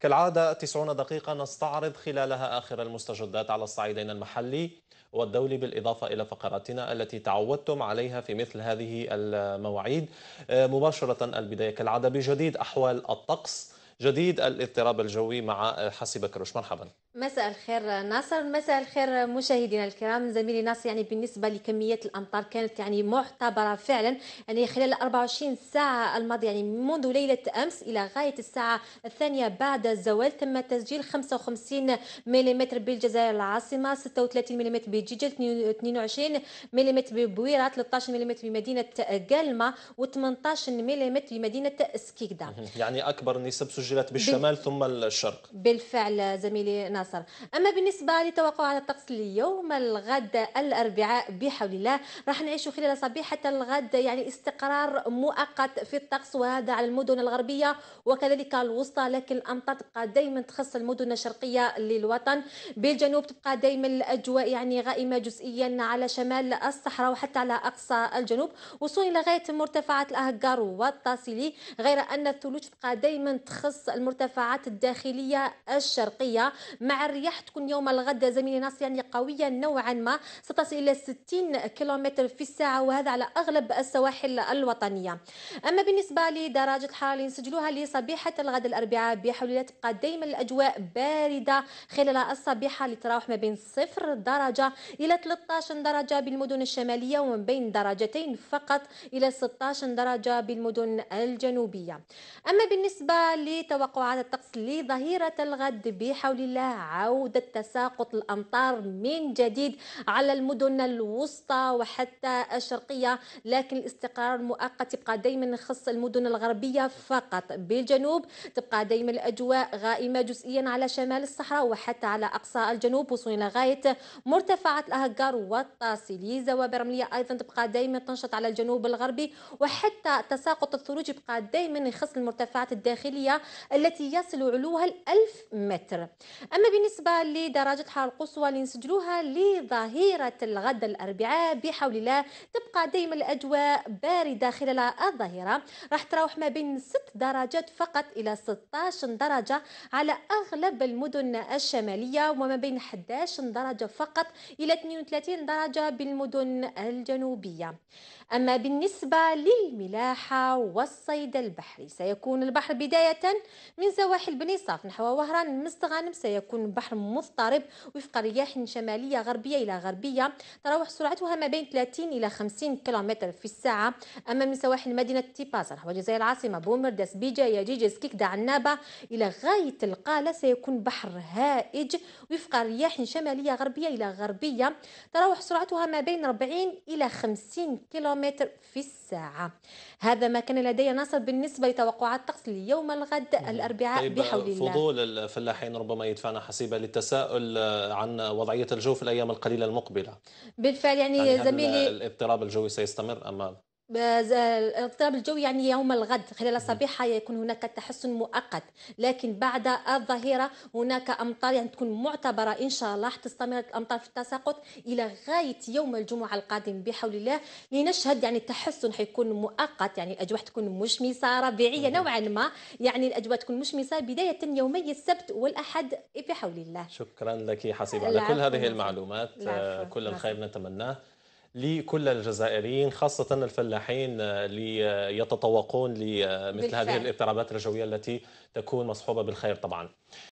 كالعادة 90 دقيقة نستعرض خلالها آخر المستجدات على الصعيدين المحلي والدولي بالإضافة إلى فقراتنا التي تعودتم عليها في مثل هذه المواعيد آه، مباشرة البداية كالعادة بجديد أحوال الطقس جديد الاضطراب الجوي مع حسي بكروش مرحبا مساء الخير ناصر مساء الخير مشاهدينا الكرام زميلي ناصر يعني بالنسبه لكميات الامطار كانت يعني معتبره فعلا يعني خلال 24 ساعه الماضيه يعني منذ ليله امس الى غايه الساعه الثانيه بعد الزوال تم تسجيل 55 ملم بالجزائر العاصمه 36 ملم بجيجل 22 ملم ببويره 13 ملم بمدينه قلمه و18 ملم بمدينه سكيكدا يعني اكبر نسب سجل سجلت بالشمال ثم الشرق بالفعل زميلي ناصر أما بالنسبة لتوقعات الطقس اليوم الغد الأربعاء بحول الله راح نعيش خلال صبيحة الغد يعني استقرار مؤقت في الطقس وهذا على المدن الغربية وكذلك الوسطى لكن الأمطار تبقى دائما تخص المدن الشرقية للوطن بالجنوب تبقى دائما الأجواء يعني غائمة جزئيا على شمال الصحراء وحتى على أقصى الجنوب وصولا لغاية مرتفعات الأهجار والطاسيلي غير أن الثلوج تبقى دائما تخص نص المرتفعات الداخلية الشرقية مع الرياح تكون يوم الغد زميلي ناصر يعني قوية نوعا ما ستصل إلى 60 كيلومتر في الساعة وهذا على أغلب السواحل الوطنية أما بالنسبة لدرجة الحرارة اللي نسجلوها لصبيحة الغد الأربعاء بحولها تبقى دائما الأجواء باردة خلال الصبيحة اللي تراوح ما بين صفر درجة إلى 13 درجة بالمدن الشمالية ومن بين درجتين فقط إلى 16 درجة بالمدن الجنوبية أما بالنسبة لي توقعات الطقس لظهيرة الغد بحول الله عودة تساقط الأمطار من جديد على المدن الوسطى وحتى الشرقية لكن الاستقرار المؤقت يبقى دائما يخص المدن الغربية فقط بالجنوب تبقى دائما الأجواء غائمة جزئيا على شمال الصحراء وحتى على أقصى الجنوب وصولا لغاية مرتفعات الأهجار والطاسيلي وبرملية أيضا تبقى دائما تنشط على الجنوب الغربي وحتى تساقط الثلوج يبقى دائما يخص المرتفعات الداخلية التي يصل علوها الألف متر أما بالنسبة لدرجة حرارة القصوى اللي نسجلوها لظهيرة الغد الأربعاء بحول الله تبقى دائما الأجواء باردة خلال الظهيرة راح تراوح ما بين 6 درجات فقط إلى 16 درجة على أغلب المدن الشمالية وما بين 11 درجة فقط إلى 32 درجة بالمدن الجنوبية أما بالنسبة للملاحة والصيد البحري سيكون البحر بداية من سواحل بني صاف نحو وهران مستغانم سيكون بحر مضطرب وفق رياح شمالية غربية إلى غربية تراوح سرعتها ما بين 30 إلى 50 كيلومتر في الساعة أما من سواحل مدينة تيباس نحو جزائر العاصمة بومرداس بيجا يجيجس كيكدا عنابة إلى غاية القالة سيكون بحر هائج وفق رياح شمالية غربية إلى غربية تراوح سرعتها ما بين 40 إلى 50 كيلومتر في الساعة هذا ما كان لدي ناصر بالنسبة لتوقعات الطقس ليوم الغد غدا الاربعاء طيب بحول الله فضول الفلاحين ربما يدفعنا حسيبه للتساؤل عن وضعيه الجو في الايام القليله المقبله بالفعل يعني, يعني زميلي الاضطراب الجوي سيستمر ام الاضطراب الجوي يعني يوم الغد خلال الصبيحة يكون هناك تحسن مؤقت لكن بعد الظهيرة هناك أمطار يعني تكون معتبرة إن شاء الله تستمر الأمطار في التساقط إلى غاية يوم الجمعة القادم بحول الله لنشهد يعني التحسن حيكون مؤقت يعني الأجواء تكون مشمسة ربيعية نوعا ما يعني الأجواء تكون مشمسة بداية يومي السبت والأحد بحول الله شكرا لك حسيب على كل هذه المعلومات كل الخير نتمناه لكل الجزائريين خاصة الفلاحين اللي آه، يتطوقون لمثل هذه الاضطرابات الجوية التي تكون مصحوبة بالخير طبعا